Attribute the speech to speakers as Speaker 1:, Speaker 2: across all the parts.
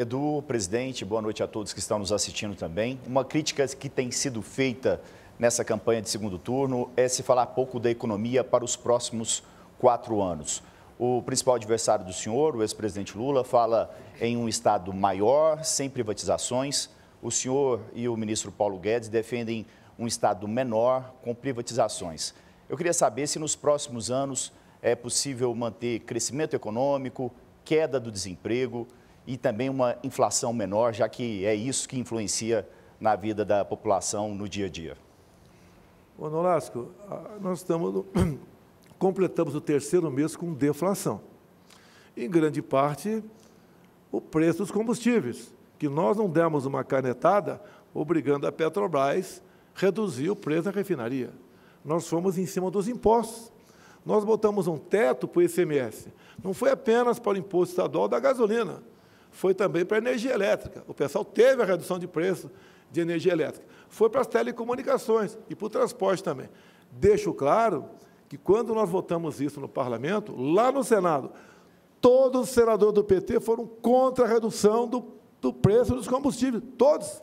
Speaker 1: Edu, presidente, boa noite a todos que estão nos assistindo também. Uma crítica que tem sido feita nessa campanha de segundo turno é se falar pouco da economia para os próximos quatro anos. O principal adversário do senhor, o ex-presidente Lula, fala em um Estado maior, sem privatizações. O senhor e o ministro Paulo Guedes defendem um Estado menor, com privatizações. Eu queria saber se nos próximos anos é possível manter crescimento econômico, queda do desemprego, e também uma inflação menor, já que é isso que influencia na vida da população no dia a dia.
Speaker 2: Ô Nolasco, nós estamos no... completamos o terceiro mês com deflação. Em grande parte, o preço dos combustíveis, que nós não demos uma canetada obrigando a Petrobras a reduzir o preço da refinaria. Nós fomos em cima dos impostos. Nós botamos um teto para o ICMS. Não foi apenas para o imposto estadual da gasolina foi também para a energia elétrica. O pessoal teve a redução de preço de energia elétrica. Foi para as telecomunicações e para o transporte também. Deixo claro que quando nós votamos isso no parlamento, lá no Senado, todos os senadores do PT foram contra a redução do, do preço dos combustíveis. Todos.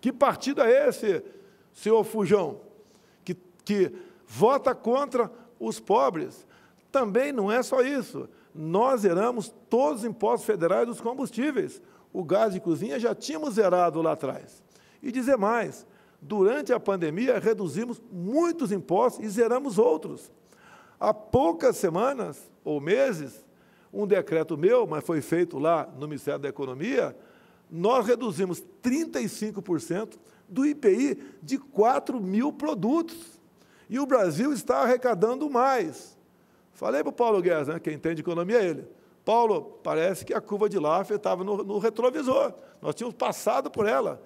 Speaker 2: Que partido é esse, senhor Fujão, que, que vota contra os pobres? Também não é só isso nós zeramos todos os impostos federais dos combustíveis. O gás de cozinha já tínhamos zerado lá atrás. E dizer mais, durante a pandemia reduzimos muitos impostos e zeramos outros. Há poucas semanas ou meses, um decreto meu, mas foi feito lá no Ministério da Economia, nós reduzimos 35% do IPI de 4 mil produtos. E o Brasil está arrecadando mais. Falei para o Paulo Guedes, né? quem entende economia é ele. Paulo, parece que a curva de Laffer estava no, no, retrovisor. Nós tínhamos passado por ela.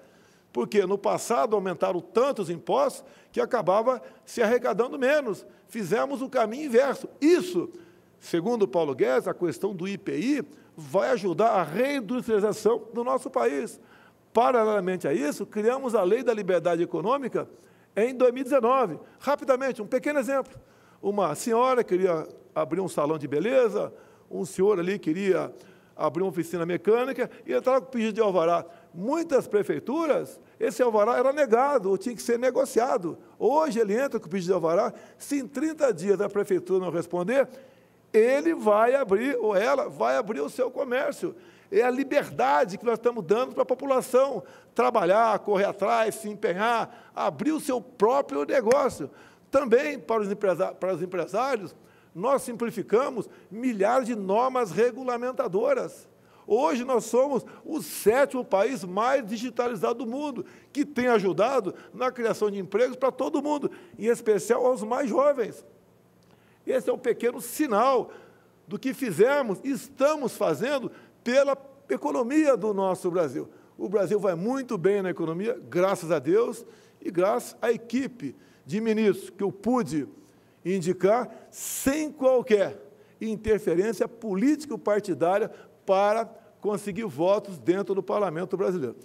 Speaker 2: Porque no passado aumentaram tantos impostos que acabava se arrecadando menos. Fizemos o caminho inverso. Isso, segundo Paulo Guedes, a questão do IPI vai ajudar a reindustrialização do nosso país. Paralelamente a isso, criamos a Lei da Liberdade Econômica em 2019. Rapidamente, um pequeno exemplo. Uma senhora queria abrir um salão de beleza, um senhor ali queria abrir uma oficina mecânica e entrava com pedido de alvará. Muitas prefeituras, esse alvará era negado ou tinha que ser negociado. Hoje ele entra com pedido de alvará, se em 30 dias a prefeitura não responder, ele vai abrir, ou ela vai abrir o seu comércio. É a liberdade que nós estamos dando para a população trabalhar, correr atrás, se empenhar, abrir o seu próprio negócio. Também para os, para os empresários, nós simplificamos milhares de normas regulamentadoras. Hoje nós somos o sétimo país mais digitalizado do mundo, que tem ajudado na criação de empregos para todo mundo, em especial aos mais jovens. Esse é um pequeno sinal do que fizemos, estamos fazendo pela economia do nosso Brasil. O Brasil vai muito bem na economia, graças a Deus e graças à equipe de ministros que eu pude indicar, sem qualquer interferência política ou partidária para conseguir votos dentro do parlamento brasileiro.